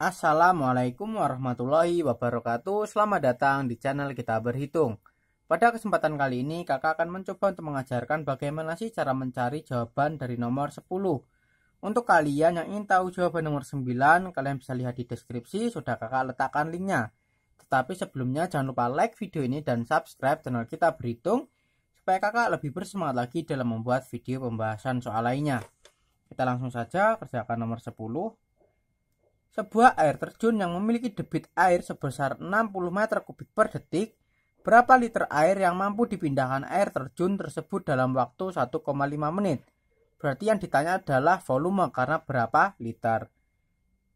Assalamualaikum warahmatullahi wabarakatuh Selamat datang di channel kita berhitung Pada kesempatan kali ini kakak akan mencoba untuk mengajarkan bagaimana sih cara mencari jawaban dari nomor 10 Untuk kalian yang ingin tahu jawaban nomor 9 Kalian bisa lihat di deskripsi sudah kakak letakkan linknya Tetapi sebelumnya jangan lupa like video ini dan subscribe channel kita berhitung Supaya kakak lebih bersemangat lagi dalam membuat video pembahasan soal lainnya Kita langsung saja kerjakan nomor 10 sebuah air terjun yang memiliki debit air sebesar 60 meter kubik per detik, berapa liter air yang mampu dipindahkan air terjun tersebut dalam waktu 1,5 menit? Berarti yang ditanya adalah volume karena berapa liter.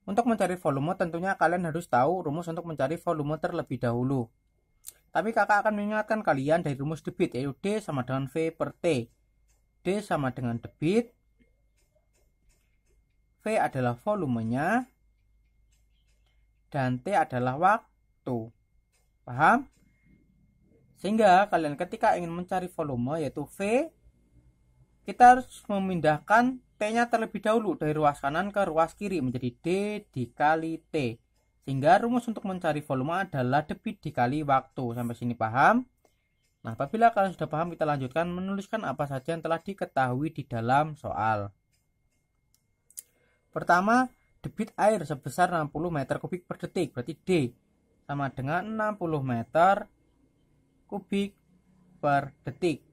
Untuk mencari volume tentunya kalian harus tahu rumus untuk mencari volume terlebih dahulu. Tapi kakak akan mengingatkan kalian dari rumus debit yaitu D sama dengan V per T. D sama dengan debit. V adalah volumenya, dan T adalah waktu. Paham? Sehingga kalian ketika ingin mencari volume yaitu V, kita harus memindahkan T-nya terlebih dahulu dari ruas kanan ke ruas kiri menjadi D dikali T. Sehingga rumus untuk mencari volume adalah debit dikali waktu. Sampai sini paham? Nah, apabila kalian sudah paham, kita lanjutkan menuliskan apa saja yang telah diketahui di dalam soal. Pertama, debit air sebesar 60 meter kubik per detik berarti D sama dengan 60 meter kubik per detik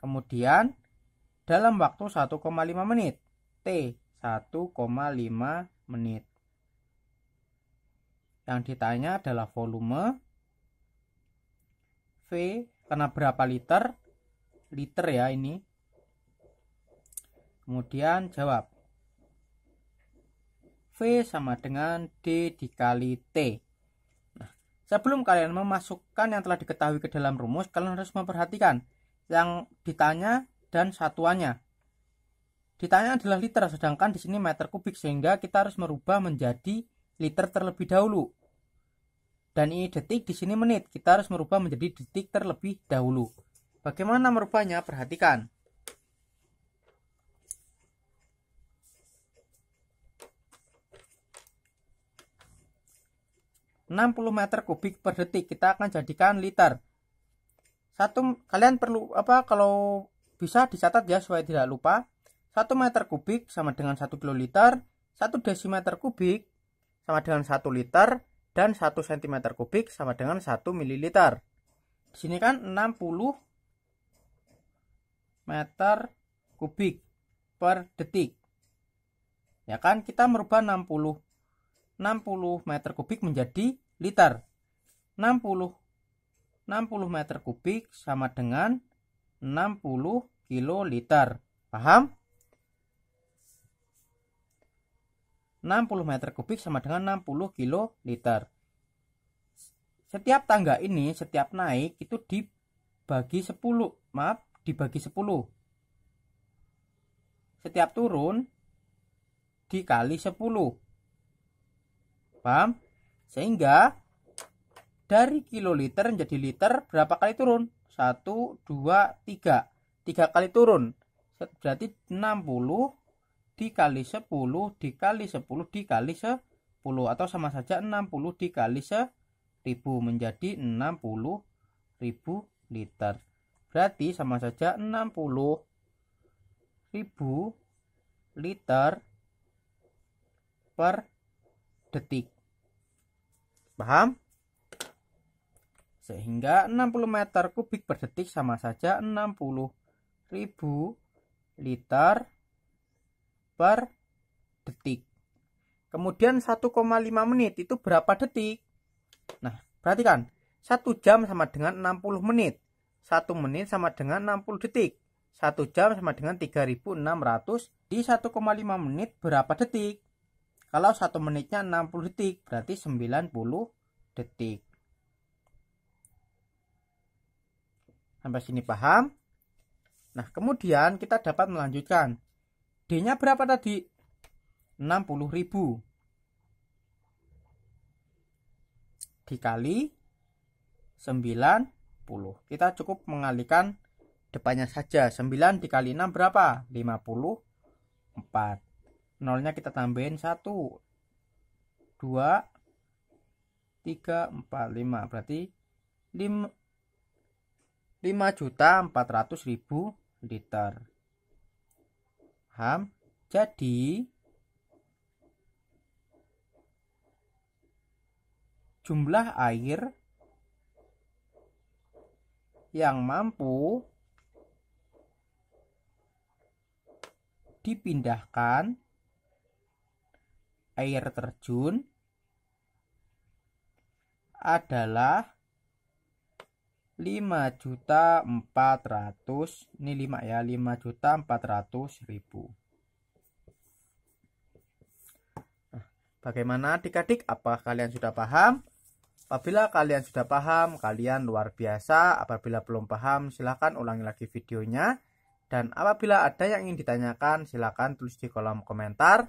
kemudian dalam waktu 1,5 menit T 1,5 menit yang ditanya adalah volume V karena berapa liter liter ya ini kemudian jawab sama dengan D dikali T. Nah, sebelum kalian memasukkan yang telah diketahui ke dalam rumus, kalian harus memperhatikan yang ditanya dan satuannya. Ditanya adalah liter, sedangkan di sini meter kubik, sehingga kita harus merubah menjadi liter terlebih dahulu. Dan ini detik, di sini menit, kita harus merubah menjadi detik terlebih dahulu. Bagaimana merubahnya? Perhatikan. 60 meter kubik per detik kita akan jadikan liter satu kalian perlu apa kalau bisa dicatat ya supaya tidak lupa 1 meter kubik sama dengan 1 kiloliter 1 desimeter kubik sama dengan 1 liter dan 1 cm kubik sama dengan 1 mililiter di sini kan 60 meter kubik per detik ya kan kita merubah 60 60 meter kubik menjadi liter. 60 60 meter kubik sama dengan 60 kiloliter. Paham? 60 meter kubik sama dengan 60 kiloliter. Setiap tangga ini, setiap naik itu dibagi 10. Maaf, dibagi 10. Setiap turun dikali 10 paham sehingga dari kiloliter menjadi liter berapa kali turun 1 2 3 3 kali turun berarti 60 dikali 10 dikali 10 dikali 10 atau sama saja 60 dikali 1000 menjadi 60 ribu liter berarti sama saja 60 ribu liter per detik. Paham? Sehingga 60 meter kubik per detik sama saja 60 ribu liter per detik. Kemudian 1,5 menit itu berapa detik? Nah, perhatikan. 1 jam sama dengan 60 menit. 1 menit sama dengan 60 detik. 1 jam sama dengan 3600 di 1,5 menit berapa detik? Kalau satu menitnya 60 detik, berarti 90 detik. Sampai sini paham? Nah, kemudian kita dapat melanjutkan. D-nya berapa tadi? 60 ribu Dikali 90. Kita cukup mengalihkan depannya saja. 9 dikali 6 berapa? 54 nolnya kita tambahin 1 2 3 4 5 berarti 5 5 juta 400 ribu liter Ham, jadi jumlah air yang mampu dipindahkan air terjun adalah 5 juta 400 ini 5 ya 5 juta 400 ribu nah, bagaimana adik-adik apa kalian sudah paham apabila kalian sudah paham kalian luar biasa apabila belum paham silahkan ulangi lagi videonya dan apabila ada yang ingin ditanyakan silahkan tulis di kolom komentar